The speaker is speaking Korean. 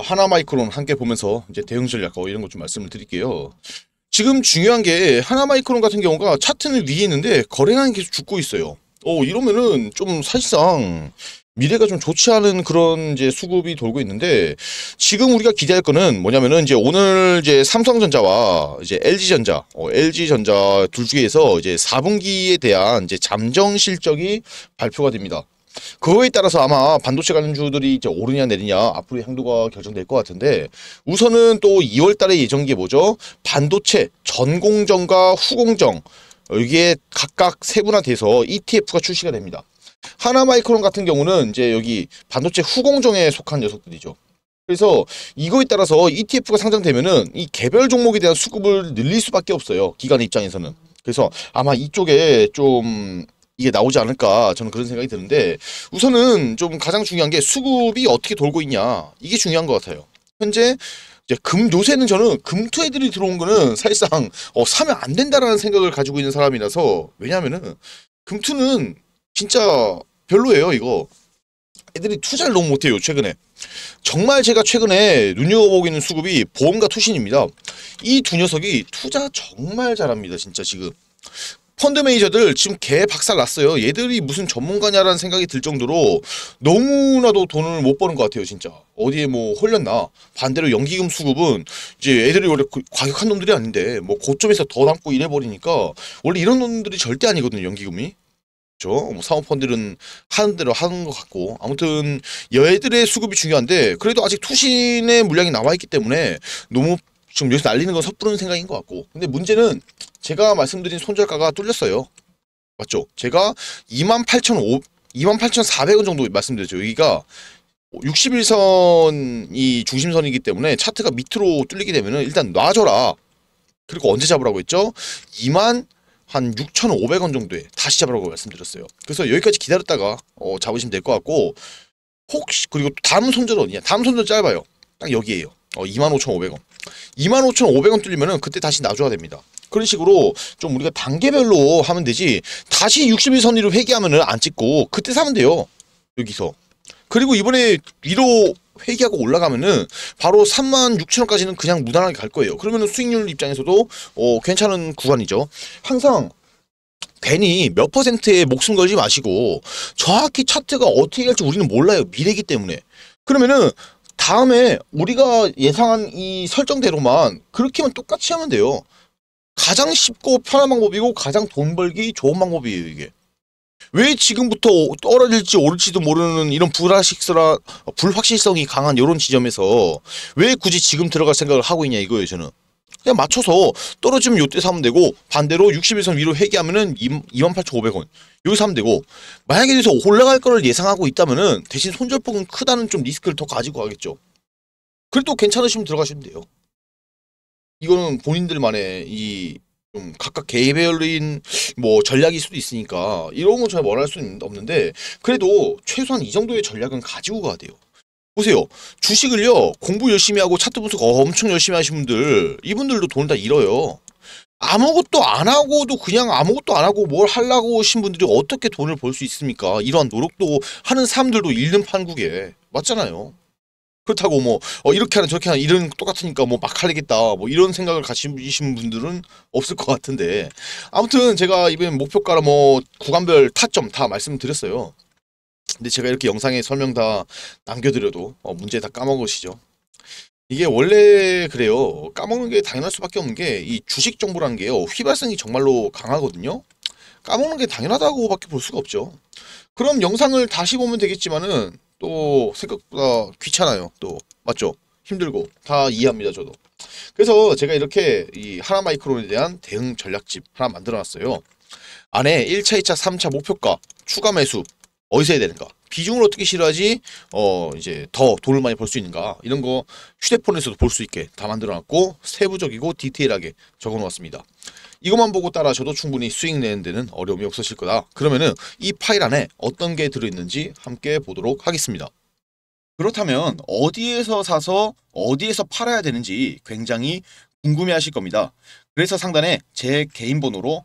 하나 마이크론 함께 보면서 이제 대응 전략 이런 것 좀 말씀을 드릴게요. 지금 중요한 게 하나 마이크론 같은 경우가 차트는 위에 있는데 거래량이 계속 죽고 있어요. 어 이러면은 좀 사실상 미래가 좀 좋지 않은 그런 이제 수급이 돌고 있는데 지금 우리가 기대할 거는 뭐냐면은 이제 오늘 이제 삼성전자와 이제 LG전자, 어, LG전자 둘 중에서 이제 4분기에 대한 이제 잠정 실적이 발표가 됩니다. 그거에 따라서 아마 반도체 관련주들이 이제 오르냐 내리냐 앞으로 향도가 결정될 것 같은데 우선은 또 2월 달에 예정게 뭐죠? 반도체 전공정과 후공정 여기에 각각 세분화돼서 ETF가 출시가 됩니다. 하나마이크론 같은 경우는 이제 여기 반도체 후공정에 속한 녀석들이죠. 그래서 이거에 따라서 ETF가 상장되면은 이 개별 종목에 대한 수급을 늘릴 수밖에 없어요. 기관 입장에서는. 그래서 아마 이쪽에 좀 이게 나오지 않을까 저는 그런 생각이 드는데 우선은 좀 가장 중요한 게 수급이 어떻게 돌고 있냐 이게 중요한 것 같아요. 현재 이제 금 요새는 저는 금투 애들이 들어온 거는 사실상 어, 사면 안 된다라는 생각을 가지고 있는 사람이라서 왜냐하면은 금투는 진짜 별로예요 이거 애들이 투자를 너무 못해요 최근에 정말 제가 최근에 눈여겨보고 있는 수급이 보험과 투신입니다 이 두 녀석이 투자 정말 잘합니다 진짜 지금 펀드 매니저들 지금 개 박살 났어요. 얘들이 무슨 전문가냐라는 생각이 들 정도로 너무나도 돈을 못 버는 것 같아요, 진짜. 어디에 뭐 홀렸나. 반대로 연기금 수급은 이제 애들이 원래 그 과격한 놈들이 아닌데 뭐 고점에서 더 담고 이래버리니까 원래 이런 놈들이 절대 아니거든요, 연기금이. 그렇죠? 뭐 사모펀드는 하는 대로 하는 것 같고 아무튼 여애들의 수급이 중요한데 그래도 아직 투신의 물량이 남아있기 때문에 너무 지금 여기서 날리는 건 섣부른 생각인 것 같고 근데 문제는 제가 말씀드린 손절가가 뚫렸어요 맞죠? 제가 28,500 28,400원 정도 말씀드렸죠 여기가 61선이 중심선이기 때문에 차트가 밑으로 뚫리게 되면 일단 놔줘라 그리고 언제 잡으라고 했죠? 2만 한 6,500원 정도에 다시 잡으라고 말씀드렸어요. 그래서 여기까지 기다렸다가 어, 잡으시면 될 것 같고 혹시 그리고 다음 손절 은 어디냐? 다음 손절 짧아요. 딱 여기에요. 어, 25,500원. 25,500원 뚫리면은 그때 다시 놔줘야 됩니다. 그런 식으로 좀 우리가 단계별로 하면 되지 다시 61선 위로 회귀하면은 안 찍고 그때 사면 돼요. 여기서. 그리고 이번에 위로 회귀하고 올라가면은 바로 3 6 0 0 0원까지는 그냥 무난하게 갈 거예요. 그러면은 수익률 입장에서도 어, 괜찮은 구간이죠. 항상 괜히 몇 퍼센트에 목숨 걸지 마시고 정확히 차트가 어떻게 갈지 우리는 몰라요. 미래기 이 때문에. 그러면은 다음에 우리가 예상한 이 설정대로만 그렇게만 똑같이 하면 돼요. 가장 쉽고 편한 방법이고 가장 돈 벌기 좋은 방법이에요 이게. 왜 지금부터 떨어질지 오를지도 모르는 이런 불확실성이 강한 이런 지점에서 왜 굳이 지금 들어갈 생각을 하고 있냐 이거예요 저는. 그냥 맞춰서 떨어지면 요때 사면 되고 반대로 6 1선 위로 회귀하면은 28,500원 여기 사면 되고 만약에 그래서 올라갈 거를 예상하고 있다면은 대신 손절폭은 크다는 좀 리스크를 더 가지고 가겠죠 그래도 괜찮으시면 들어가시면 돼요 이거는 본인들만의 이좀 각각 개별인 뭐 전략일 수도 있으니까 이런 건잘 말할 수는 없는데 그래도 최소한 이 정도의 전략은 가지고 가야 돼요 보세요. 주식을요. 공부 열심히 하고 차트 분석 엄청 열심히 하신 분들 이분들도 돈 다 잃어요. 아무것도 안 하고도 그냥 아무것도 안 하고 뭘 하려고 오신 분들이 어떻게 돈을 벌 수 있습니까? 이러한 노력도 하는 사람들도 잃는 판국에 맞잖아요. 그렇다고 뭐 어, 이렇게 하는 저렇게 하는 이런 똑같으니까 뭐막 하려겠다 뭐 이런 생각을 가지신 분들은 없을 것 같은데 아무튼 제가 이번 목표가라 뭐 구간별 타점 다 말씀드렸어요. 근데 제가 이렇게 영상에 설명 다 남겨드려도 어, 문제 다 까먹으시죠. 이게 원래 그래요. 까먹는 게 당연할 수밖에 없는 게 이 주식 정보라는 게요. 휘발성이 정말로 강하거든요. 까먹는 게 당연하다고밖에 볼 수가 없죠. 그럼 영상을 다시 보면 되겠지만은 또 생각보다 귀찮아요. 또 맞죠? 힘들고 다 이해합니다. 저도. 그래서 제가 이렇게 이 하나 마이크론에 대한 대응 전략집 하나 만들어놨어요. 안에 1차, 2차, 3차 목표가, 추가 매수, 어디서 해야 되는가? 비중을 어떻게 실어야지 어 이제 더 돈을 많이 벌 수 있는가? 이런 거 휴대폰에서도 볼 수 있게 다 만들어놨고 세부적이고 디테일하게 적어놓았습니다. 이것만 보고 따라하셔도 충분히 수익 내는 데는 어려움이 없으실 거다. 그러면은 이 파일 안에 어떤 게 들어있는지 함께 보도록 하겠습니다. 그렇다면 어디에서 사서 어디에서 팔아야 되는지 굉장히 궁금해 하실 겁니다. 그래서 상단에 제 개인 번호로